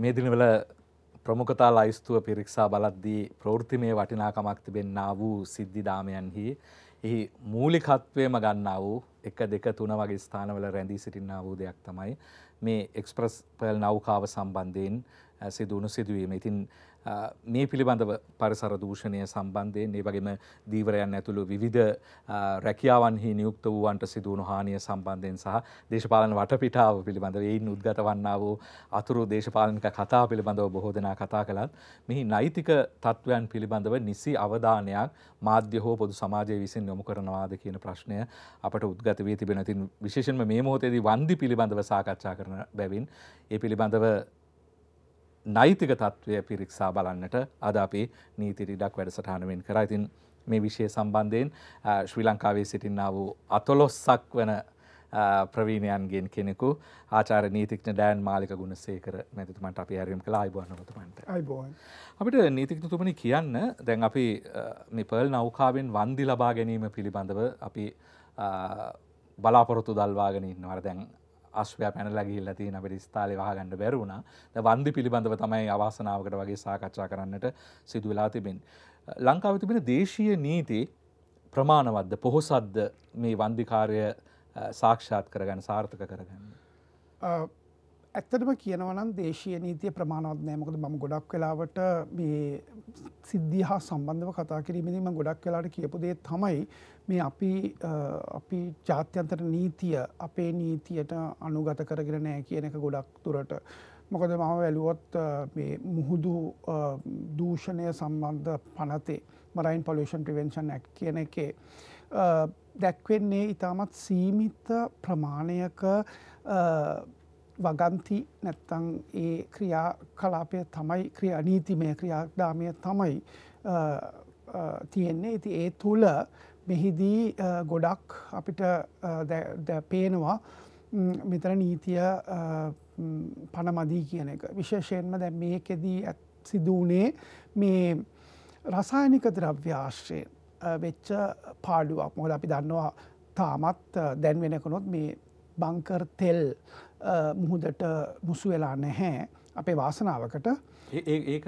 මේ දිනවල ප්‍රමුඛතා ලයිස්තුව පිරික්සා බලද්දී ප්‍රවෘත්තිමය වටිනාකමක් තිබෙන්නා වූ සිද්ධි දාමයන්හි එහි මූලිකත්වයම ගන්නා වූ එක දෙක තුන වගේ ස්ථානවල රැඳී සිටින්නා වූ දෙයක් තමයි මේ එක්ස්ප්‍රස් පෙල් නෞකාව සම්බන්ධයෙන් සිදුවුණු සිදුවීම. ඉතින් මේ පිළිබඳව පරිසර දූෂණය සම්බන්ධයෙන් ඒ වගේම දීවරයන් ඇතුළු විවිධ රැකියාවන්හි නියුක්ත වූවන්ට සිදුවුණු හානිය සම්බන්ධයෙන් සහ දේශපාලන වටපිටාව පිළිබඳව එයින් උද්ගත වන්නා වූ අතුරු දේශපාලනික කතා පිළිබඳව බොහෝ දෙනා කතා කළත් මෙහි නෛතික තත්ත්වයන් පිළිබඳව නිසි අවධානයක් මාධ්‍ය හෝ පොදු සමාජය විසින් යොමු කරනවාද කියන ප්‍රශ්නය අපට උද්ගත වී තිබෙන. ඉතින් විශේෂයෙන්ම මේ මොහොතේදී වන්දි පිළිබඳව සාකච්ඡා කරන බැවින් ඒ පිළිබඳව නෛතික තත්ත්වය පිරික්සා බලන්නට අද අපේ නීතිරිඩක් වැඩසටහනුවෙන් කර ඉතින් මේ විෂය සම්බන්ධයෙන් ශ්‍රී ලංකාවේ සිටින්න වූ අතොලොස්සක් වන ප්‍රවීණයන්ගෙන් කෙනෙකු ආචාර නීතික්න ඩෑන් මාලික ගුණ සේකර මැතිතුමට අපි හැරම් කළ අයිබෝනතුමන්ට අපිට නීතික්නතුමනි කියන්න දැන් අපි පල් නෞකාවෙන් වන්දි ලබා ගැනීම පිළිබඳව අපි බලාපොරොතු දල්වාගෙන ඉන්නවට දැන් අශ්වය පැනලා ගිහිල්ලා තියෙන අපිට ස්ථාලේ වහගන්න බැරි වුණා. දැන් වන්දි පිළිබඳව තමයි අවාසනාවකට වගේ සාකච්ඡා කරන්නට සිදු වෙලා තිබෙන්නේ. ලංකාවේ තිබෙන දේශීය නීති ප්‍රමාණවත්ද පොහොසත්ද මේ වන්දිකාරය සාක්ෂාත් කරගන්න සාර්ථක කරගන්න. ඇත්තටම කියනවනම් දේශය නීතිය ප්‍රමාණවත් නෑමකද ම ගොඩක් වෙලාවට මේ සිද්ධිය හා සම්බන්ධව කතා කිරීමදීම ගොඩක් වෙලාට කියපු දේ තමයි මේ අපි අපි ජාත්‍යන්තර නීතිය අපේ නීතියට අනුගත කරගෙන නෑ කියන එක ගොඩක් තුරට මොකද මම වැලුවොත් මුහුදු දූෂණය සම්බන්ධ පනතේ මරයින් පොලෂන් ප්‍රවෙන්ෂන් ඇක් කියන එකේ දැක්වෙන්නේ ඉතාමත් සීමිත ප්‍රමාණයක වගන්ති නැත්තං ඒ ක්‍රියා කලාපය තමයි ක්‍රිය නීතිමය ක්‍රියාක්දාමය තමයි තියෙන්නේ ඉති ඒ තුළ මෙහිදී ගොඩක් අපිට පේනවා මෙතර නීතිය පණමදී කියන එක විශේෂයෙන්ම දැ මේකෙදී සිදුවනේ මේ රසායනික ද්‍රව්‍යාශ්‍රයෙන් වෙච්ච පාඩුවක් මොහද අපි දන්නවා තාමත් දැන් වෙනකනොත් මේ බංකර් තෙල් මුහුදට මුසු වෙලා නැහැ අපේ වාසනාවකට ඒක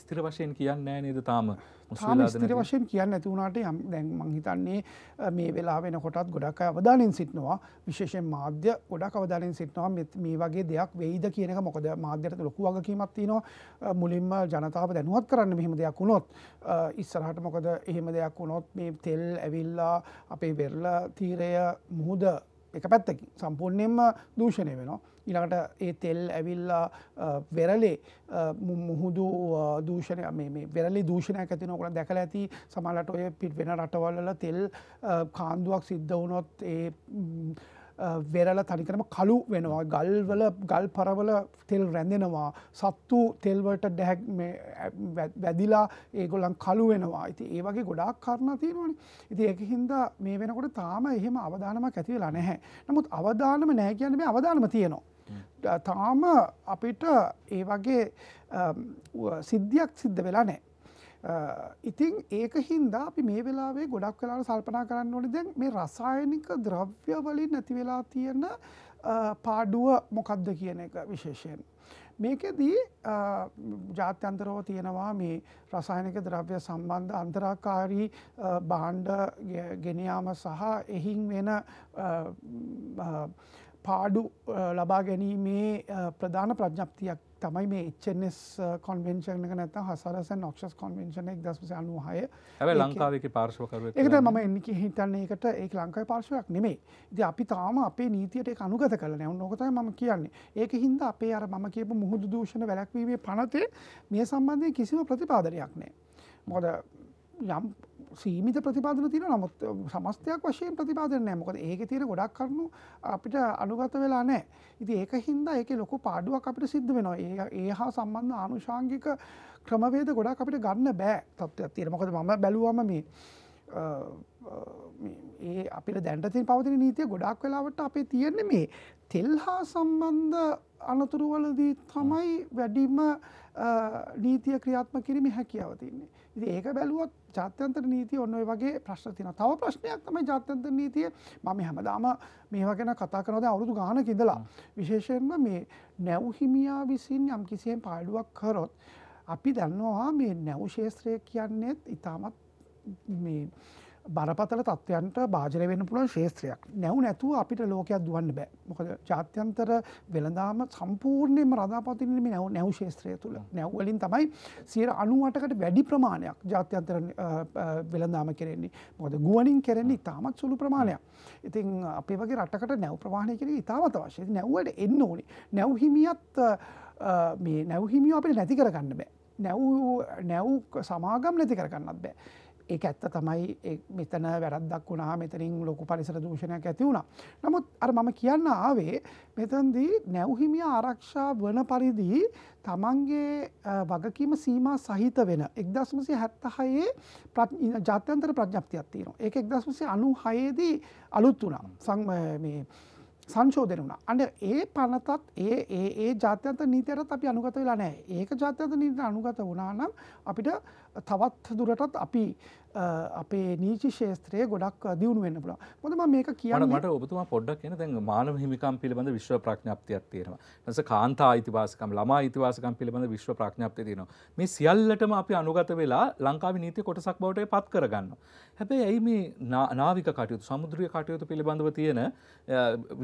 ස්තිර වශයෙන් කියන්න නේද තාම ස්තිර වශයෙන් කියන්න ඇතිවුණට යම් දැන් මංහිතන්නේ මේ වෙලා වෙන කොටත් ගොඩක් අවධානින් සිටනවා විශේෂෙන් මාධ්‍ය ගොඩක් අවධානින් සිටනවා මේ වගේ දෙයක් වෙයිද කියනක මොකද මාධ්‍යයට ලොකු වගකීමත්තිනවා මුලින්ම ජනතාව දැනුවත් කරන්න මෙහෙම දෙයක් වුණොත් ඉස්සරහට මොකද එහෙම දෙයක් වුණොත් මේ තෙල් ඇවිල්ලා අපේ වෙරල තීරය මුහුද එක පැත්තකින් සම්පූර්ණයෙන්ම දූෂණය වෙනවා. ඉළඟට ඒ තෙල් ඇවිල්ලා වෙරලේ මුහුදු දූෂණය වෙරලි දූෂණයක් ඇතිනකොට දැකල ඇති සමලට ඔය පිට වෙන රටවල්ල තෙල් කාන්දුවක් සිද්ධ වුණොත් ඒ වෙරල තනිකරම කලු වෙනවා ගල්වල ගල් පරවල තෙල් රැඳෙනවා සත්තු තෙල්වලට ඩැහැක් වැදිලා ඒගොල්ලන් කලු වෙනවා ඉති ඒ වගේ ගොඩාක් කරණ තියෙනවනි ඉති එක හින්දා මේ වෙනකොට තාම එහෙම අවධානමක් ඇතිවෙලා නැහැ නමුත් අවධානම නැහැ කියන්න මේ අවධානම තියෙනවා තාම අපිට ඒ වගේ සිද්ධියක් සිද්ධ වෙලා නෑ ඉතින් ඒක හින්දා අපි මේ වෙලාවේ ගොඩක් වෙලාට සල්පනා කරන්න ඕනි දැන් මේ රසායනික ද්‍රව්‍ය වලින් නැති වෙලා තියෙන පාඩුව මොකක්ද කියන එක විශේෂයෙන්. මේකෙදී ජාත්‍යන්තරව තියෙනවා මේ රසායනික ද්‍රව්‍ය සම්බන්ධ අන්තරාකාරී භාණ්ඩ ගෙනයාම සහ එහින් වෙන පාඩු ලබා ගැනීමේ ප්‍රධාන ප්‍රඥප්තියක් තමයි මේ එච්චෙන්ස් කොන්වෙන්ෂන එක නැත හසරස නොක්ෂස් කොන්වෙන්ෂන එක් දස්ම යනු හය ඇ ලංකාවක පාර්ශවකර එකට ම එන්න හිතන්නේ එකට ඒ ලංකායි පාර්ශවයක් නෙමේ ද අපි තාම අපේ නීතියට අනුගත කල නෑ නොකතයි ම කියන්නේ ඒක හින්ද අපේ අර මම කියපු මුහුදු දූෂණ වැලැක්වීමේ පනතේ මේ සම්බන්ධය කිසිම ප්‍රතිපාදරයක් නෑ මොද යම් සීමිත ප්‍රතිපාදන තියෙන නමුත් සමස්තයක් වශයෙන් ප්‍රතිපාදන නෑ මොකද ඒකේ තියෙන ගොඩක් කරුණු අපිට අනුගත වෙලා නෑ. ඉතින් ඒක හින්දා ඒකේ ලොකු පාඩුවක් අපිට සිද්ධ වෙනවා. ඒ ඒ හා සම්බන්ධ ආනුෂාංගික ක්‍රමවේද ගොඩක් අපිට ගන්න බෑ තත්ත්වයක් තියෙන. මොකද මම බැලුවම මේ ඒ අපිට දැන්ටතින් පවතින නීතිය ගොඩක් වෙලාවට අපේ තියෙන මේ තෙල් හා සම්බන්ධ අනතුරුවලදී තමයි වැඩිම නීතිය ක්‍රියාත්ම කිරීම හැකියාව තින්නේ. ඉතින් ඒක බැලුවොත් ජාත්‍යන්තර නීතිය ඔන්න ඔය වගේ ප්‍රශ්න තියෙනවා. තව ප්‍රශ්නයක් තමයි ජාත්‍යන්තර නීතිය මම හැමදාම මේවා ගැන කතා කරනවා දැන් අවුරුදු ගානක ඉඳලා. විශේෂයෙන්ම මේ නැව් හිමියා විසින් යම් කිසියම් පාඩුවක් කරොත් අපි දන්නවා මේ නැව් ශාස්ත්‍රය කියන්නේ ඊටමත් මේ බරපතල තත්ත්වයන්ට භාජනය වෙන්න පුළුවන් ශේත්‍රයක් නැව නැතුව අපිට ලෝකයක් දුවන්න බෑ මොකද ජාත්‍යන්තර වෙළඳාම සම්පූර්ණයම රදාපතිනම නැව නැව් ශේත්‍රය තුළ නැව්වලින් තමයි සියර අනුවටකට වැඩි ප්‍රමාණයක් ජාත්‍යන්තර වෙළඳාම කෙරෙන්නේ මොද ගුවනින් කෙරෙන්නේ ඉතාමත් සුළු ප්‍රමාණයක් ඉතින් අපේ වගේ රටකට නැව් ප්‍රමාණය කෙරේ ඉතාමත වශය නැව්වට එන්න ඕනි නැව්හිමියත් මේ නැව්හිමියෝ අපට නැති කරගන්න බෑ නැව් නැව් සමාගම් නැති කරගන්නත් බෑ ඒ ඇත්ත තමයි මෙතන වැරද්දක් වුණා මෙතරින් ලොකු පරිසර දූෂණයක් ඇති වුණා. නමුත් අර මම කියන්න ආවේ මෙතන්දී නැවහිමිය ආරක්ෂා වන පරිදි තමන්ගේ වගකීම සීම සහිත වෙන එක්දස්මසි හැත්තහයේ ජාත්‍යන්තර ප්‍රඥප්තියක් තියෙනවා. ඒක එක්දස්මසේ අනු හයේදී අලුත් වුණම් සං මේ සංශෝධන වුණා. අන්න ඒ පනතත් ඒ ඒ ඒ ජාත්‍යන්ත නීතියටත් අපි අනුගත වෙලා නැහැ. ඒක ජාත්‍යන්ත නීතියට අනුගත වුණා නම් අපිට තවත් දුරටත් අපි අපේ නීචි ශේත්‍රය ගොඩක් දියුණු වෙන්න පුළා මොදම මේක කියන්න මට ඔබතුමා පොඩ්ඩක් කියන දැන් මානව හිමිකම් පිළිබඳ විශ්ව ප්‍රඥාප්තියක් තියෙනවා නැස කාන්තා අයිතිවාසිකම් ළමා අයිතිවාසිකම් පිළිබඳ විශ්ව ප්‍රඥාප්තිය තියෙනවා මේ සියල්ලටම අපි අනුගත වෙලා ලංකාවේ නීති කොටසක් බවට පත් කරගන්නවා හැබැයි ඇයි මේ නාවික කටයුතු සමුද්‍රීය කටයුතු පිළිබඳව තියෙන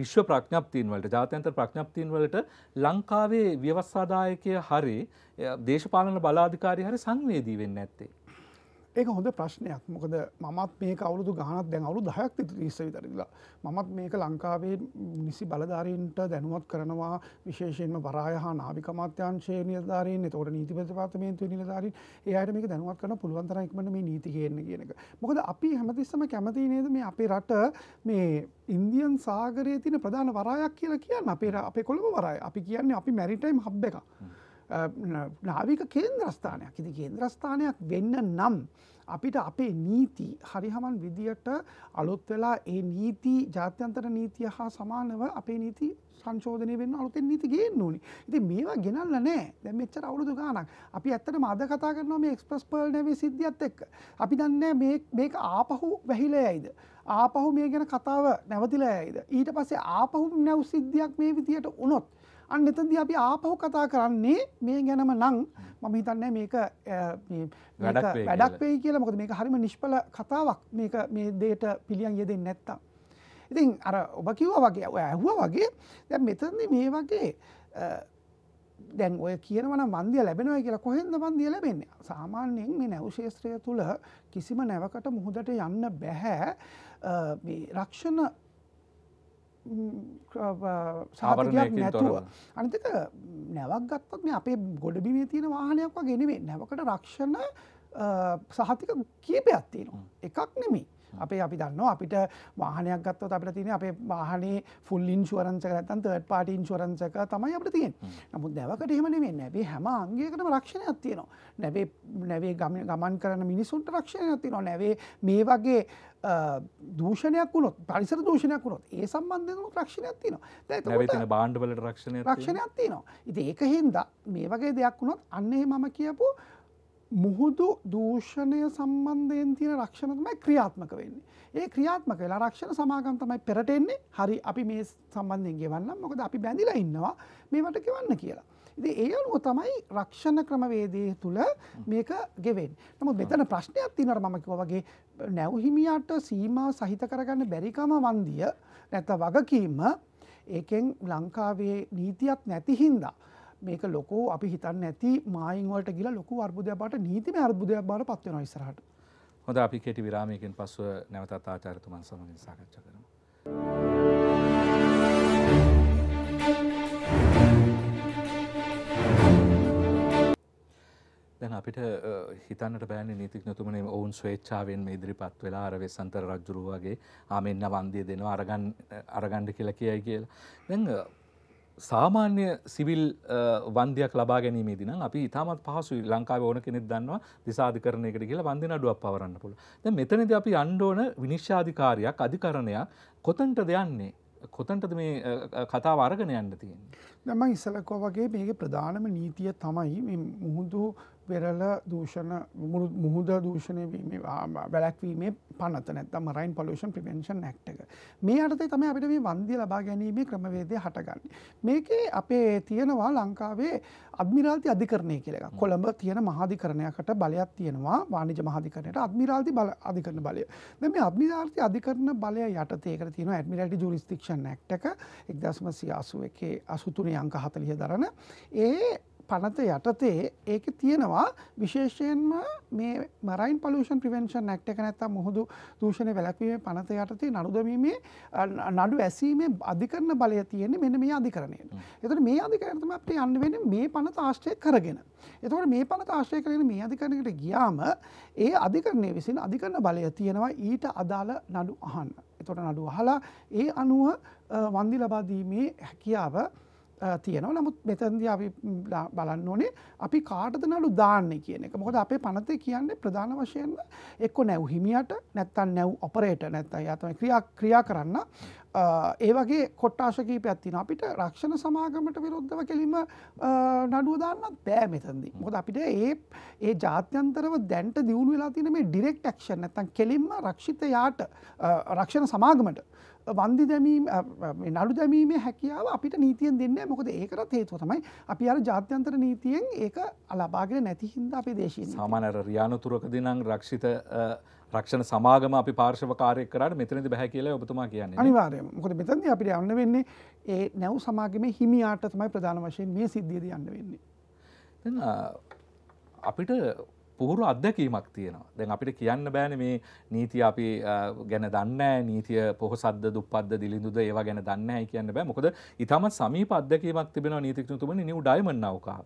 විශ්ව ප්‍රඥාප්තියන් වලට ජාත්‍යන්තර ප්‍රඥාප්තියන් වලට ලංකාවේ ව්‍යවස්ථාදායකය හරි දේශපාලන බලාධිකාරි හරි සංවේදී වෙන්න ඇත්තේ. ඒක හොඳ ප්‍රශ්නයක් මොකද මමත් මේ අවුරුදු ගහනත් දැන් අවුරුදු 10ක් තිස්ස විතරදලා මමත් මේක ලංකාවේ නිසි බලධාරීන්ට දැනුවත් කරනවා විශේෂයෙන්ම වරාය හා නාවික අමාත්‍යාංශයේ නිලධාරීන් එතකොට නීති ප්‍රතිපාතමේන්තුවේ නිලධාරීන් ඒ අයට මේක දැනුවත් කරන පුළුවන් තරම් ඉක්මනට මේ නීති ගේන්න කියන එක. මොකද අපි හැමතිස්සම කැමති නේද මේ අපේ රට මේ ඉන්දියන් සාගරයේ තියෙන ප්‍රධාන වරායක් කියලා කියන්නේ අපේ අපේ කොළඹ වරාය. අපි කියන්නේ අපි මැරිටයිම් හබ් එකක්. නාවික කේන්ද්‍රස්ථානයක් ඉති කේන්ද්‍රස්ථානයක් වෙන්න නම් අපිට අපේ නීති හරිහමන් විදියට අලුත් වෙලා ඒ නීති ජාත්‍යන්තර නීතිය හා සමානව අපේ නීති සංශෝධනය වෙන්න අලුතෙන් නීති ගේන්න ඕනි ඉති මේවා ගෙනල්ල නෑ දැ මෙච්චර අවුරුදු ගානක් අපි ඇත්තට මද කතා කරනවා මේ එක්ස්ප්‍රස් පර්ල් නැවේ සිද්ධියත් එක්ක අපි දන්න මේක ආපහු වැහිලයයිද ආපහු මේ ගැන කතාව නැවතිලා ඇයිද ඊට පස්සේ ආපහු නැව් සිද්ධියක් මේ විදියට වුණොත් අන්න එතදි අපි ආපහු කතා කරන්නේ මේ ගැනම නං මම හිතන්නේ මේක වැඩක් වෙයි කියලා මොකද මේක හරිම නිෂ්පල කතාවක් මේක මේ දේට පිළියම් යෙදෙන්නේ නැත්තම් ඉතින් අර ඔබ කිව්වා වගේ ඇහුවා වගේ දැන් මෙතනදී මේ වගේ දැන් ඔය කියනවන වන්දිය ලැබෙනව කියලා කොහෙන්ද වන්දිය ලැබෙන්නේ සාමාන්‍යයෙන් මේ නැවශේත්‍රය තුළ කිසිම නැවකට මුහුදට යන්න බැහැ රක්ෂණ සාපරයක් නැතුව අනිතක නැවක් ගත්තත් මේ අපේ ගොඩබිමේ තියෙන වාහනයක් වගෙනවේ නැවකට රක්ෂණ සහතික කීපයක් තියෙනවා එකක් නෙමේ අපේ අපි දන්න අපිට වාහනයක් ගත්තව අපට තින අපේ වාහනේ ෆුල්ලින් ශුවරන්සක ඇතන් තට පාට ඉන්ශුවරන්සක තමයි අපට තියෙන් නමුත් දැවකට එහෙමනේ නැබේ හැම අංගේකටම රක්ෂණයක් තියෙනවා නැබේ නැවේ ගමන් කරන මිනිසුන්ට රක්ෂණයක් තිනවා නැවේ මේ වගේ දූෂණයක් වුණොත් පරිසර දූෂණයක් වුණොත් ඒ සම්බන්ධයෙන් රක්ෂණයක් තියෙනවා. දැන් තියෙන බාණ්ඩවලට රක්ෂණයක් රක්ෂණයක් තියෙනවා. ඉතින් ඒක හින්දා මේ වගේ දෙයක් වුණොත් අන්න එහෙ මම කියපෝ මුහුදු දූෂණය සම්බන්ධයෙන් තියෙන රක්ෂණ තමයි ක්‍රියාත්මක වෙන්නේ. ඒ ක්‍රියාත්මක වෙලා රක්ෂණ සමාගම් තමයි පෙරට එන්නේ. හරි අපි මේ සම්බන්ධයෙන් ගෙවන්නම්. මොකද අපි බැඳිලා ඉන්නවා මේවට ගෙවන්න කියලා. ඉතින් ඒ අනුව තමයි රක්ෂණ ක්‍රමවේදයේ තුල මේක ගෙවෙන්නේ. නමුත් මෙතන ප්‍රශ්නයක් තියෙනවා මම කිව්වා වගේ නැව් හිමියාට සීමා සහිත කරගන්න බැරිකම වන්දිය නැත්නම් වගකීම ඒකෙන් ලංකාවේ නීතියක් නැති හින්දා මේක ලොකෝ අපි හිතන්න ඇති මායින්වලට ගිල ලොකු අර්බුදයක්ට නීතිම අර්බුදයක් බාට පත්වෙන ඉස්සරහට හොඳ අපි කෙටි විරාමයකින් පස්සුව නැවතත් ආචාරතුමන් සමගින් සාකච්ඡ කරනවා. දැන් අපිට හිතන්නට බෑන නීතිඥතුමනේ ඔවුන් ස්වේච්ඡාවෙන් මේ ඉදිරිපත් වෙලා අර වෙසන්තර රජුරුව වගේ ආ මෙන්න වන්දිය දෙනවා අරගන්න අරගන්න කියලා කියයි කියලා. දැන් සාමාන්‍ය සිවිල් වන්දයක් ලබා ගැනීමේදී නම් අපි ඉතාමත් පහසුයි ලංකාවේ ඕන කෙනෙක් දන්නවා දිසාධිකරණයකට කියලා වන්දන අඩුවක් පවරන්න පුළුවන්. දැන් මෙතනදී අපි යන්න ඕන විනිශ්චයාධිකාරියක් අධිකරණයක් කොතනටද යන්නේ? කොතනටද මේ කතාව අරගෙන යන්න තියෙන්නේ? දැම ඉසලක්ව වගේ මේක ප්‍රධානම නීතිය තමයි මුහුදු වෙරල දූෂණ මුහුද දූෂණය වැලැක්වීමේ පනත නැත්තම් රයින් පොලෂන් ප්‍රිවෙන්ෂන් නැක්ට එක මේ අරතේ තම අපිට මේ වන්දිය ලබා ගැනීමේ ක්‍රමවේදය හටගන්න. මේකේ අපේ තියෙනවා ලංකාවේ අධමිරාල්ති අධිකරණය කියලා කොළඹ තියෙන මහාධිකරණයකට බලයක් තියෙනවා වාණිජ මහාධිකරණයට අධමිරාල්ති බල අධිකරන බලය දෙම අධමිරාර්ති අධිකරන බලය යටතේක තියෙන ඇඩමිරල්ටි ජුරිස්තික්ෂන් නැක්ට එක එක්දස්ම සියාසුව එකේ අසුතුන මේ අංක හතලිය දරන ඒ පනත යටතේ ඒක තියෙනවා විශේෂයෙන්ම මේ මරයින් පලෂන් ප්‍රවෙන්ෂන් නැක්ට එක නැත්තම් මුහුදු දූෂණය වැලැක්වීම පනත යටතේ නඩුදමීමේ නඩු ඇසීමේ අධිකරන බලය තියෙන්නේ මෙන්න මේ අධිකරණයට. එතට මේ අධිකරනතම අපට යන්න වෙන මේ පනත ආශ්‍රය කරගෙන. එතවට මේ පනත ආශ්‍රය කරන මේ අධිකරණකට ගියාම ඒ අධිකරණය විසින් අධිකරන බලය තියෙනවා ඊට අදාළ නඩු අහන්න. එතොට නඩු අහලා ඒ අනුව වන්දි ලබාදීමේ හැකියාව තියෙනව නමුත් මෙතන්ද අපි බලන්න ඕනේ අපි කාටද නඩු දාන්න කියන එක මොකද අපේ පනතේ කියන්නේ ප්‍රධාන වශයෙන් එක්ක නැව් හිමියට නැත්තන් නැව් ඔපරේට නැත්තයි අතම ක්‍රියා ක්‍රියා කරන්න ඒ වගේ කොට්ටාශකීපයක් තින අපිට රක්ෂණ සමාගමට විරුද්ධව කෙලිම නඩුව දාන්නත් බෑ මෙතන්දී. මොකද අපිට ඒ ඒ ජාත්‍යන්තරව දැන්ට දියුණු වෙලා තියෙන මේ ඩිරෙක්ට් ඇක්ෂන් නැත්තම් කෙලින්ම රක්ෂිතයාට රක්ෂණ සමාගමට වන්දි දැමීම නඩු දැමීමේ හැකියාව අපිට නීතියෙන් දෙන්න මොකද ඒකරත් හේතුව තමයි අපි අර ජාත්‍යන්තර නීතියෙන් ඒක අලබාගෙන නැති හින්දා අපේ දේශී සාමානර රියානුතුරකදි නං රක්ෂිත රක්ෂණ සමාගම අපි පාර්ශව කාරයක් කරට මෙතනද බැහැ කියලා ඔබතුමා කියන්න අනිවාරය මොකද මෙතන්ද අපිට යන්න වෙන්නේ ඒ නැව් සමාගම හිමියාට තමයි ප්‍රධාන වශයෙන් මේ සිද්ධියද යන්න වෙන්නේ. අපිට පුහුරු අත්දැකීමක් තියෙනවා දැන් අපිට කියන්න බෑන මේ නීති අපි ගැන දන්න නීතිය පොහොසද දුපද දිලිඳුද ඒවා ගැන දන්න කියන්න බෑ මොකද ඉතාමත් සමී පද්දකීමක් තිබෙන නීතිකතුම නිව ඩයිමන්නවකා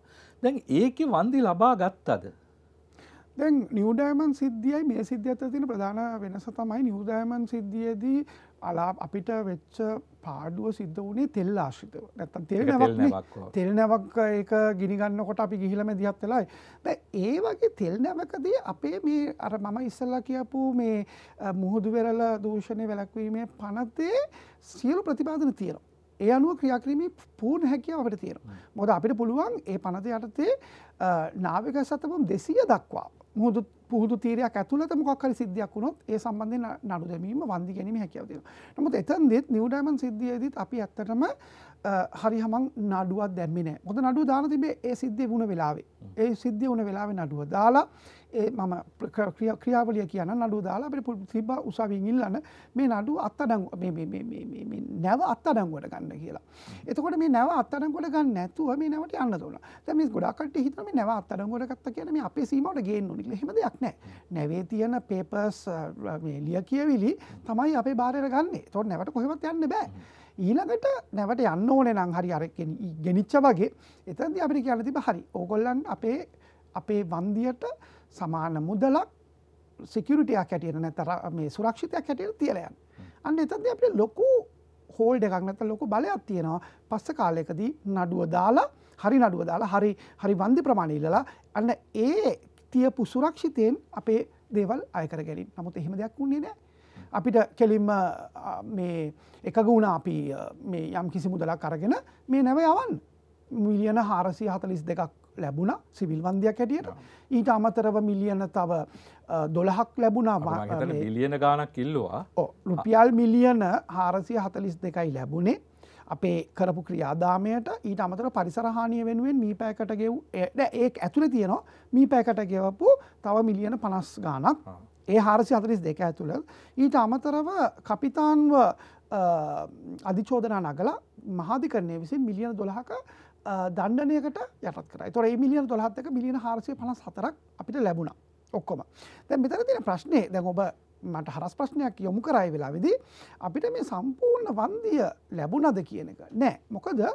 දැන් ඒක වන්දි ලබා ගත්තද දැන් නිවඩෑමන් සිද්ධියයි මේ සිද්ධිය ඇත තින ප්‍රධාන වෙනස තමයි නිවදායමන් සිද්ධියදී අලා අපිට වෙච්ච පාඩුව සිද්ධ වනේ තෙල් ආශ්‍රිතව නැත්තම් තෙල් නැවක් තෙල් නැවක් ඒක ගිනිගන්නකොට අපි ගිහිලම දිහත් වෙලායි දැන් ඒ වගේ තෙල් නැවකදී අපේ මේ අර මම ඉස්සල්ලා කියපු මේ මුහුදු වෙරළ දූෂණය වැළැක්වීමේ පනතේ සියලු ප්‍රතිපාදන තියෙනවා ඒ අනුව ක්‍රියාකිරීමේ පූර්ණ හැකියාව අපිට තියෙනවා මොකද අපිට පුළුවන් ඒ පනත යටතේ නාවික සතපම් 200 දක්වා මුහුදු පුහුදු තීරයක් ඇතුළත මොකක්හරි සිද්ධියක් වුණොත් ඒ සම්බන්ධය නඩු දැමීම වන්දි ගැනීම හැකැවතිෙන. නමුත් එතන්දෙත් නිවඩෑමන් සිද්ධියදත් අපි ඇත්තටම හරි හමන් නඩුවත් දැමින හොද නඩු දාන තිබේ ඒ සිද්ධිය වුණ වෙලාවේ ඒ සිද්ධිය වුණ වෙලාව නඩුව දාලා ඒ මම ක්‍රියාවලිය කියන නඩු දාලා අපිට තිබ්බ උසාවියෙන් ඉල්ලන මේ නඩු අත්අඩංගු මේ මේ මේ මේ මේ මේ නැව අත්අඩංගුවට ගන්න කියලා. එතකොට මේ නැව අත්අඩංගුවට ගන්න නැතුව මේ නැවට යන්න දුන්නා. දැන් මේ ගොඩාක් කට්ටිය හිතන මේ නැව අත්අඩංගුවට ගත්තා කියන්නේ මේ අපේ සීමාවට ගේන්න ඕනේ කියලා. එහෙම දෙයක් නැහැ. නැවේ තියෙන පේපර්ස් මේ ලිය කියවිලි තමයි අපේ බාරයට ගන්නෙ. එතකොට නැවට කොහෙවත් යන්න බෑ. ඊළඟට නැවට යන්න ඕනේ නම් හරි අර ගෙනිච්ච වගේ එතනදී අපිට කියලා තිබ්බ හරි ඕගොල්ලන් අපේ අපේ වන්දියට සමාන මුදලක් සිකරටයක් හැටියට නැතර මේ සුරක්ෂිතයක් හැටියට තියලයන් අන්න එතන්ද අපේ ලොකු හෝල්ඩ එකක් නැත ලොකු බලයක් තියෙනවා පස්ස කාලයකදී නඩුව දාලා හරි නඩුව දාලා හරි හරි වන්දි ප්‍රමාණීලලා අන්න ඒ තියපු සුරක්ෂිතයෙන් අපේ දේවල් අයකර ගැලින් නමුත් එහෙම දෙයක් වුණේ නෑ අපිට කෙලින්ම මේ එකගුණ අපි යම් කිසි මුදලක් අරගෙන මේ නැව යවන් මිලියන හාරසිය හතලිස් දෙකක් ලැබුණ සිවිල් වන්දයක් හැටියට ඊට අමතරව මිලියන තව දොළහක් ලැබුණා මිලියන ගානක් කිල්ලවා රුපියල් මිලියන හාරසිය හතලිස් දෙකයි ලැබුණේ අපේ කරපු ක්‍රියාදාමයට ඊට අමතර පරිසරහානිය වෙනුවෙන් මී පෑකට ගෙව් ඒ ඇතුළ තියෙනවා මී පෑකට ගෙවපු තව මිලියන පනස් ගානක් ඒ හාරසි හතරිස් දෙක ඇතුළ ඊට අමතරව කපිතාන්ව අධිචෝදනා නගල මහාධිකරණය විසින් මිලියන දොළහක දණ්ඩනයකට යටත් කර තොර මිලියන දොළහත්තක මිලියන හාරසය පනස් හතරක් අපිට ලැබුණ ඔක්කොම දැ මෙතර තින ප්‍රශ්නය දැන් ඔබ මට හරස් ප්‍රශ්නයක් යොමු කරයි වෙලා විදි අපිට මේ සම්පූර්ණ වන්දිය ලැබුණද කියන එක නෑ මොකද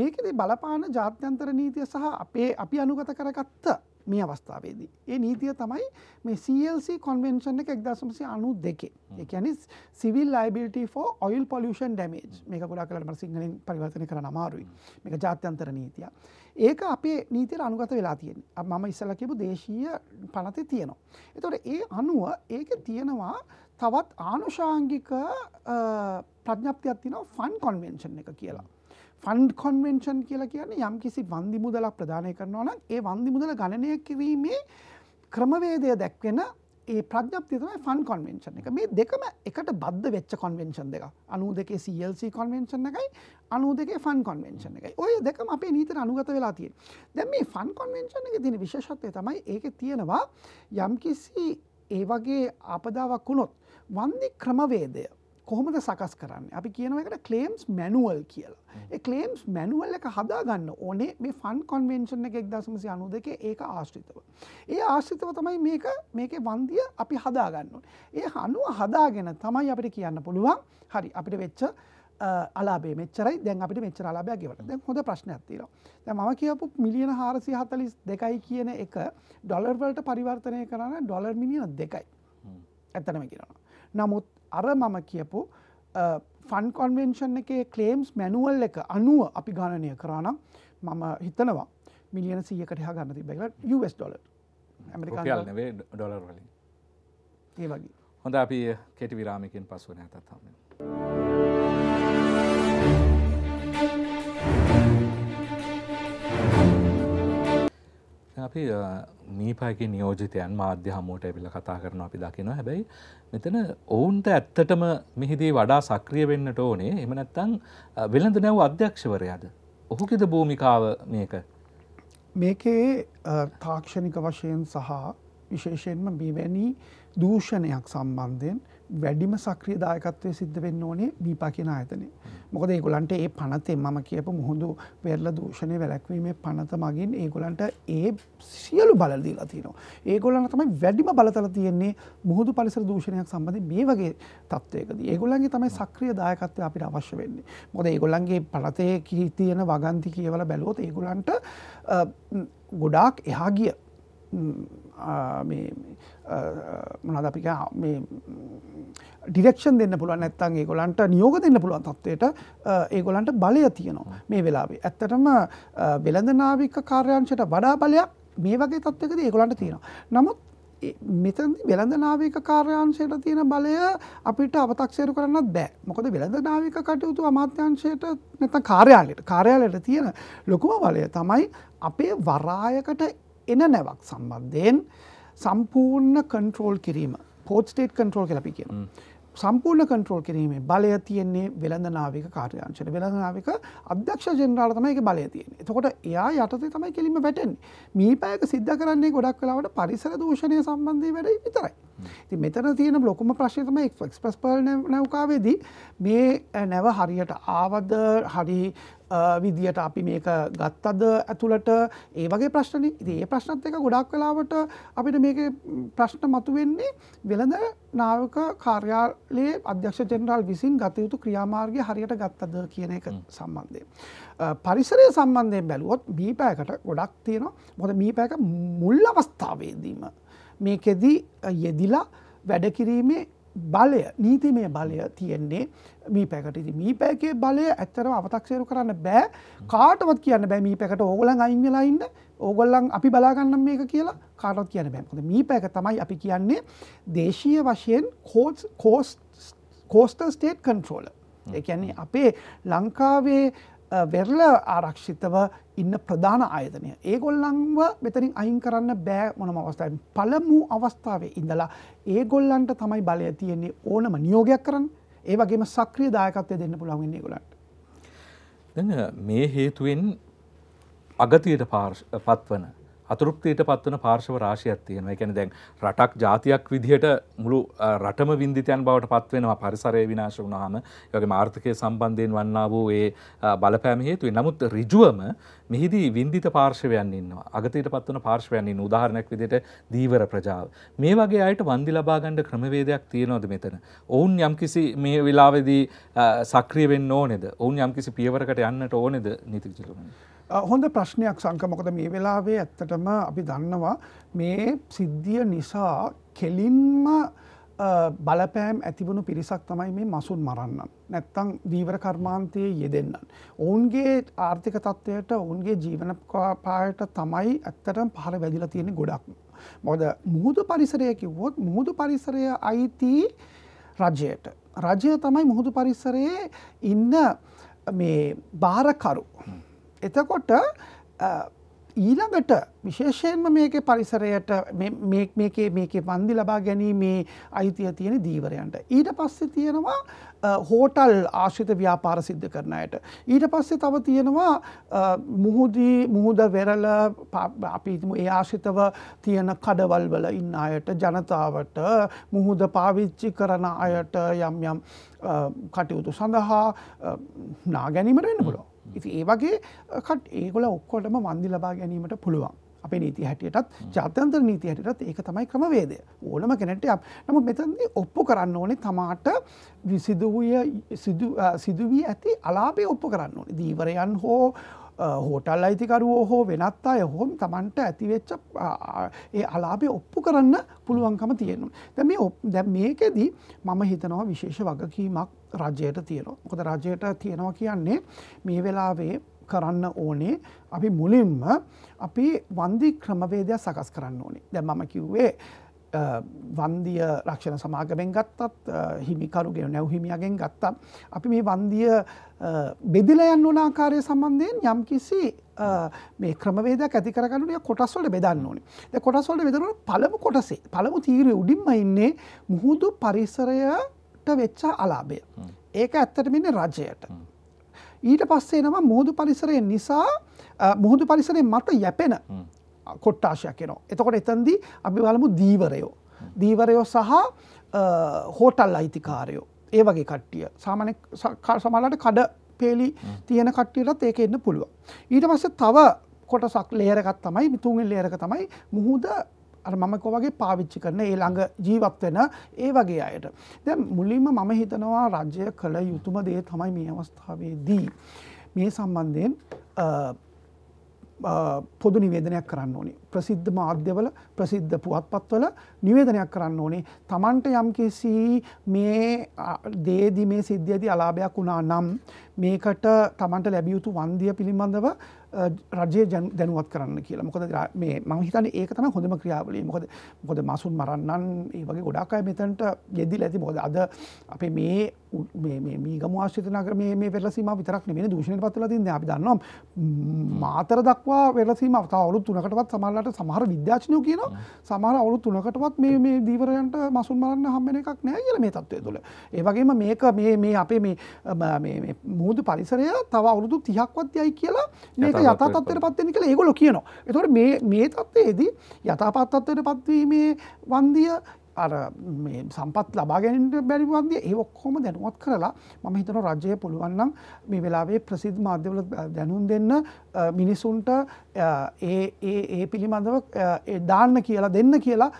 මේකෙද බලපාන ජාත්‍යන්තර නීතිය සහ අපේ අපි අනුගත කරගත්ත මේ අවස්ථාවේදී. ඒ නීතිය තමයි මේ CLC කොන්වෙන්ෂන් එක 1992 ඒ කියන්නේ civil liability for oil pollution damage මේක ගොඩක් කරලා මම සිංහලෙන් පරිවර්තනය කරන්න අමාරුයි. මේක ජාත්‍යන්තර නීතියක්. ඒක අපේ නීතියට අනුගත වෙලා තියෙනවා. මම ඉස්සලා කියපු දේශීය පනතේ තියෙනවා. එතකොට ඒ අනුව ඒකේ තියෙනවා තවත් ආනුෂාංගික ප්‍රඥප්තියක් තියෙනවා ෆන් කොන්වෙන්ෂන් එක කියලා. ෆන්ඩ් කොන්වෙන්ෂන් කියලා කියන්නේ යම් කිසි වන්දි මුදලක් ප්‍රදානය කරනවා නම් ඒ වන්දි මුදල ගණනය කිරීමේ ක්‍රමවේදය දැක්වෙන ඒ ප්‍රඥප්ති තමයි ෆන් කොන්වෙන්ෂන් එක මේ දෙකම එකට බද්ධ වෙච්ච කොන්වෙන්ෂන් දෙක අනු දෙකේ සල්C කොන්වෙන්ෂන් එකයි අනු දෙකේ ෆන් කොන්වෙන්ෂන් එකයි ඔය දෙකම අපේ නීතර අනුගත වෙලා තියෙන දැන් මේ ෆන් කොන්වෙන්ෂන් එක තියෙන විශේෂත්වය තමයි ඒක තියෙනවා යම්කිසි ඒ වගේ ආපදාවක් වුණොත් වන්දි ක්‍රමවේදය කොහොමද සකස් කරන්න අපි කියනව එකට කලේම්ස් මැනුවල් කියලා කලේම්ස් මැනුවල් එක හදා ගන්න ඕනේ මේ ෆන් කොන්වෙන්ෂන් එක එක්දසමසි අනු දෙක ඒක ආශ්‍රිතව ඒ ආශ්‍රිතව තමයි මේක මේක වන්දිය අපි හදාගන්න ඒ හනුව හදාගෙන තමයි අපිට කියන්න පුළුවන් හරි අපිට වෙච්ච අලාබේ මෙච්චරයි දැන් අපිට මෙච්චර අලාබයක් ගෙවට දැන් හොඳ ප්‍රශ්නයක් තියෙනවා දැන් මම කියපු මිලියන 442යි කියන එක ඩොලර් වලට පරිවර්තනය කරන ඩොලර් මිලියන 2යි ඇත්තටම කියනවා නමුත් අර මම කියපු ෆන් කොන්වෙන්ෂන් එකේ කලේම්ස් මැනුවල් එක අනුව අපි ගණනය කරානම් මම හිතනවා මිලියන සීයකට හා ගන්න තිබැල ස් ඩොල ඇමරිකාවේ ඩොලර් වලින් ඒ වගේ හොඳ අපි කෙටි විරාමිකින් පස්සුව නැතත්හම. ඉතින් අපි නීපයකින් නියෝජිතයන් මාධ්‍ය හමුවට ඇවිල්ලා කතා කරනවා අපි දකිනවා. හැබැයි මෙතන ඔවුන්ට ඇත්තටම මෙහිදී වඩා සක්‍රිය වෙන්නට ඕනේ. එහෙම නැත්නම් වෙළඳ නැව් අධ්‍යක්ෂවරයාද? ඔහුගේද භූමිකාව මේක? මේකේ තාක්ෂණික වශයෙන් සහ විශේෂයෙන්ම මෙවැනි දූෂණයක් සම්බන්ධයෙන් වැඩිම සක්‍රිය දායකත්වය සිද්ධ වෙන්න ඕනේ බීපා කියන ආයතනය. මොකද ඒගොල්ලන්ට ඒ පනතෙන් මම කියපු මුහුදු වෙරළ දූෂණය වැළැක්වීමේ පනත මගින් ඒගොල්ලන්ට ඒ සියලු බල දීලා තියෙනවා. ඒගොල්ලන් තමයි වැඩිම බලතල තියෙන්නේ මුහුදු පරිසර දූෂණයක් සම්බන්ධයෙන් මේ වගේ තත්ත්වයකදී. ඒගොල්ලන්ගේ තමයි සක්‍රිය දායකත්වය අපිට අවශ්‍ය වෙන්නේ. මොකද ඒගොල්ලන්ගේ පනතේ කී තියෙන වගන්ති කියවලා බැලුවොත් ඒගොල්ලන්ට ගොඩාක් එහා ගිය මොනද අපික මේ ඩිරක්ෂන් දෙන්න පුළුවන් ඇත්තන් ඒගොලන්ට නියෝග දෙන්න පුළුවන් තත්වයට ඒගොලන්ට බලය තියනවා මේ වෙලාවේ. ඇත්තටම වෙළඳනාවික කාර්යංශයට වඩා බලයක් මේ වගේ තත්වකද ඒගොලන්ට තියෙනවා. නමුත් මෙතන් වෙළඳනාවික කාර්යංශයට තියෙන බලය අපිට අවතක්සේරු කරන්නත් බෑ මොකද වෙළඳනාවික කටයුතු අමාත්‍යංශයට නැත කාර්යාලයට කාර්යාලයට තියෙන ලොකුම බලය තමයි අපේ වරායකට එන නැවක් සම්බන්ධයෙන් සම්පූර්ණ කන්ට්‍රෝල් කිරීම පෝට් ටේට් කන්ට්‍රෝල් කලපි කියන සම්පූර්ණ කන්ට්‍රෝල් කිරීමේ බලය තියෙන්නේ වෙළඳ නාවික කාර්යාංශයට වෙළඳ නාවික අධ්‍යක්ෂ ජෙනරාල තමයි ඒක බලය තියෙන්නේ. එතකොට එයා යටතේ තමයි කෙලින්ම වැටෙන්නේ. මේ පැයක සිද්ධ කරන්නේ ගොඩක් වෙලාවට පරිසර දූෂණය සම්බන්ධයෙන් වැඩ විතරයි. ඉතින් මෙතන තියෙන ලොකුම ප්‍රශ්නේ තමයි එක්ස්ප්‍රස් පර්ල් නෞකාවේදී මේ නැව හරියට ආවද හරි විදිහට අපි මේක ගත්තද ඇතුළට ඒ වගේ ප්‍රශ්න ඒ ප්‍රශ්නත් එක ගොඩක් වෙලාවට අපිට මේක ප්‍රශ්න මතුවෙන්නේ වෙළඳ නාවක කාර්යාලයේ අධ්‍යක්ෂ ජෙනරාල් විසින් ගතයුතු ක්‍රියාමාර්ගය හරියට ගත්තද කියන එක සම්බන්ධය. පරිසරය සම්බන්ධයෙන් බැලුවොත් මීපෑකට ගොඩක් තියෙනවා මොද මීපෑක මුල් අවස්ථාවේදීම මේකෙදී යෙදිලා වැඩකිරීමේ බලය නීතිමය බලය තියෙන්නේ මී පැකටති මී පැකේ බලය ඇත්තරම අවතක්ෂේරු කරන්න බෑ කාටවත් කියන්න බෑ මී පැකට ඕගොලන් අයින් වෙලායින්න ඕගොල්ලන් අපි බලාගන්න මේක කියලා කාටවත් කියන බෑකොද මී පැක තමයි අපි කියන්නේ දේශීය වශයෙන් කෝස් කෝස්ටර් ස්ටේට් කන්ට්‍රෝල එකන්නේ අපේ ලංකාවේ වෙරල ආරක්ෂිතව ඉන්න ප්‍රධාන ආයතනය. ඒගොල්ලන්ව මෙතනින් අහින් කරන්න බෑ මොනම අවස්ථාවෙන් පළමු අවස්ථාවේ ඉඳලා ඒගොල්ලන්ට තමයි බලය තියෙන්නේ ඕනම නියෝගයක් කරන්න ඒ වගේම සක්‍රිය දායකත්වය දෙන්න පුළුවන් ඒගොල්ලන්ට. දැන් මේ හේතුවෙන් අගතියට පත්වන අතෘප්තියට පත්වන පාර්ශව රාශියක් තියෙනවා. ඒ කියන්නේ දැන් රටක් ජාතියක් විදිහට මුළු රටම වින්දිතයන් බවට පත්වෙනවා පරිසරය විනාශ වුණාම. ඒ වගේම ආර්ථිකය සම්බන්ධයෙන් වන්නා වූ ඒ බලපෑම හේතුවෙන්. නමුත් ඍජුවම මෙහිදී වින්දිත පාර්ශවයන් ඉන්නවා. අගතියට පත්වන පාර්ශවයන් ඉන්න උදාහරණයක් විදිහට දීවර ප්‍රජාව. මේ වගේ අයට වන්දි ලබා ගන්න ක්‍රමවේදයක් තියෙනවද මෙතන? ඔවුන් යම්කිසි මේ වෙලාවේදී සක්‍රිය වෙන්න ඕනේද? ඔවුන් යම්කිසි පියවරකට යන්නට ඕනේද නීතිජිලුමනි? හොඳ ප්‍රශ්නයක් සංකමකද මේ වෙලාවේ ඇත්තටම අපි දන්නවා මේ සිද්ධිය නිසා කෙලින්ම බලපෑම් ඇතිවුණු පිරිසක් තමයි මේ මසුන් මරන්න. නැත්තං දීවර කර්මාන්තයේ යෙදෙන්න්න. ඔවුන්ගේ ආර්ථික තත්ත්වයට ඔවුන්ගේ ජීවනපායට තමයි ඇත්තටම් පහර වැදිල තියෙන ගොඩක්. මොද මුහුදු පරිසරය කිව්වොත් මුහුදු පරිසරය අයිති රජයට. රජය තමයි මුහුදු පරිසරයේ ඉන්න මේ භාරකරු. එතකොට ඊළඟට විශේෂයෙන්ම මේක පරිසරයට මේකේ මේකේ පන්දි ලබා ගැනීමේ අයිතිය තියෙන දීවරයන්ට. ඊට පස්සේ තියෙනවා හෝටල් ආශ්‍රිත ව්‍යාපාර සිද්ධ කරන අයට. ඊට පස්සේ තව තියෙනවා මුහුදී මුහුද වෙරළ අපි ඒ ආශ්‍රිතව තියෙන කඩවල්වල ඉන්න අයට ජනතාවට මුහුද පාවිච්චි කරන අයට යම් යම් කටයුතු සඳහා නා ගැනීමට වෙන්න පුළුවන්. ඉති ඒ වගේ කට ඒගොල ඔක්කොටම මන්දි ලබා ගැනීමට පුළුවන් අපේ නීති හැටියටත් ජාත්‍යන්තර නීති හැටියටත් ඒක තමයි ක්‍රමවේදය ඕනම කෙනෙට යම් නම මෙතන්දී ඔප්පු කරන්න ඕනේ තමාට සිදුවය සිදුවී ඇති අලාපේ ඔප්පු කරන්න ඕනේ දීවරයන් හෝ හෝටල් අයිතිකරුවෝ හෝ වෙනත් අය හෝම තමන්ට ඇතිවෙච්ච ඒ අලාබේ ඔප්පු කරන්න පුළුවන්කම තියෙනු. දැ මේකෙදී මම හිතනවා විශේෂ වගකීමක් රජයට තියෙනවා. මොකද රජයට තියෙනවා කියන්නේ මේ වෙලාවේ කරන්න ඕනේ අපි මුලින්ම අපි වන්දි ක්‍රමවේදයක් සකස් කරන්න ඕනේ. දැන් මම කිව්වේ වන්දිය රක්ෂණ සමාගමෙන් ගත්තත් හිමිකරුගේ නැව් හිමියගෙන් ගත්තත් අපි මේ වන්දිය බෙදිලා යන්න ඕන ආකාරය සම්බන්ධයෙන් යම්කිසි මේ ක්‍රමවේදයක් ඇති කරගන්න ඕනේ කොටස් වලට බෙදන්න ඕනේ. දැන් කොටස් වලට බෙදනකොට පළමු කොටසේ පළමු තීරයේ උඩින්ම ඉන්නේ මුහුදු පරිසරය යට වෙච්චා අලාභය. ඒක ඇත්තටමින්න රජයට. ඊට පස්සේ නවා මුහුදු පරිසරය නිසා මුහුදු පරිසරය මත යැපෙන කොට්ටාශයක් එනවා. එතකොට එතන්දී අපි බලමු දීවරයෝ. දීවරයෝ සහ හෝටල් අයිතිකාරයෝ. ඒ වගේ කට්ටිය සාමාන සමලට කඩ පේලි තියෙන කට්ටියටත් ඒක එන්න පුළුව. ඊට පස්ස තව කොටසක් ලේරකත් තමයි මිතුන්ගෙන් ලේරක තමයි මුහුද අර මම කොවගේ පාවිච්චි කරන ඒ ළඟ ජීවත්වෙන ඒ වගේ අයට. දැ මුලින්ම මම හිතනවා රජ්‍යය කළ යුතුම දේ තමයි මේ අවස්ථාවේදී. මේ සම්බන්ධයෙන් පොදු නිවේදනයක් කරන්න ඕනි. ප්‍රසිද්ධ මාධ්‍යවල ප්‍රසිද්ධ පුවත්පත්වල නිවේදනයක් කරන්න ඕනේ. තමන්ට යම්කිසි මේ දේදි මේ සිද්ධියදි අලාභයක් වුණා නම් මේකට තමන්ට ලැබියයුතු වන්දිය පිළිබඳව රජය දැනුවත් කරන්න කියලා මොකද මේ මං හිතන ඒක තම හොඳම ක්‍රියාවලේ මොකද මොකද මසුන් මරන්නන් ඒ වගේ ගොඩක් අය මෙතැන්ට යෙදිල ඇති මොකද අද අපේ මේ මීගම ආශ්‍රිතනකර මේ පෙරලසීම විතරක් මේ දූෂණය පත්වල තින්න අපි දන්නම් මාතර දක්වා වෙලසීම අවතාවරු තුනකටවත් සමල්ලට සමහර විද්‍යාචනය කියන සමහර අවුරු තුනකටවත් මේ මේ දීවරයන්ට මසුන් මරන්න හම්බෙන එකක් නෑ කියල මේ තත්වය තුළ ඒවගේම මේක මේ මේ අපේ මේ මුහුදු පරිසරය තව අවුරුදු තියක්වත් යයි කියලා මේක යතාතත්වයට පත්වෙන කළ ඒගොලො කියනවා. එතොට මේ තත්වයේදී යථපත්තත්වයට පත්වීමේ වන්දිය අර සම්පත් ලබාගැනට බැරිවන්දය ඒ ඔක්කොම දැනුවත් කරලා මම හිතන රජය පුළුවන්නම් මේ වෙලාවේ ප්‍රසිද්ධ මාධ්‍යවල දැනුම් දෙන්න මිනිසුන්ට ඒ පිළිබඳව දාන්න කියලා දෙන්න කියලා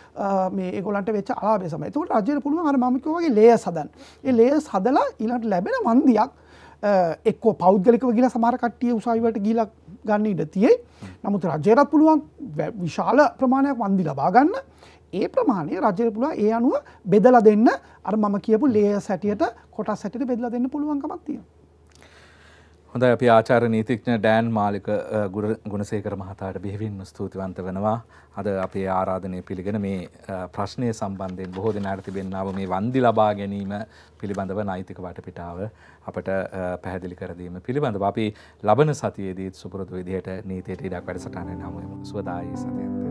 ඒගොලට වෙච් ආබෙසම තුට රජය පුළුවන් අර මමිකෝගේ ලේ සදන් ඒ ලේ සදලා ඉලට ලැබෙන වන්දියක් එක්කෝ පෞද්ගලිකව ගිල සමාරකට්ටිය උසයිවට ගිලක් ගන්න ඉඩ තියෙයි. නමුත් රජයට පුළුවන් විශාල ප්‍රමාණයක් වන්දි ලබා ගන්න. ඒ ප්‍රමාණය රජයට පුළුවන් ඒ අනුව බෙදලා දෙන්න අර මම කියපු ලේයර් හැටියට කොටස් හැටියට බෙදලා දෙන්න පුළුවන්කමක් තියෙනවා. හොඳ අපි ආචාර නීතිඥ ඩෑන් මාලික ගුණසේකර මහතාට බෙහෙවින්ම ස්තුතිවන්ත වෙනවා. අද අපේ ආරාධනය පිළිගෙන මේ ප්‍රශ්නය සම්බන්ධයෙන් බොහෝ දෙනාට තිබෙන්නාව මේ වන්දි ලබා ගැනීම පිළිබඳව නෛතික වටපිටාව අපට පැහැදිලි කර දීම පිළිබඳව අපි ලබන සතියේදීත් සුපුරුදු විදිහට නීතියට ඉඩක් වැඩසටහන නමු. සුවදායි සතියේ.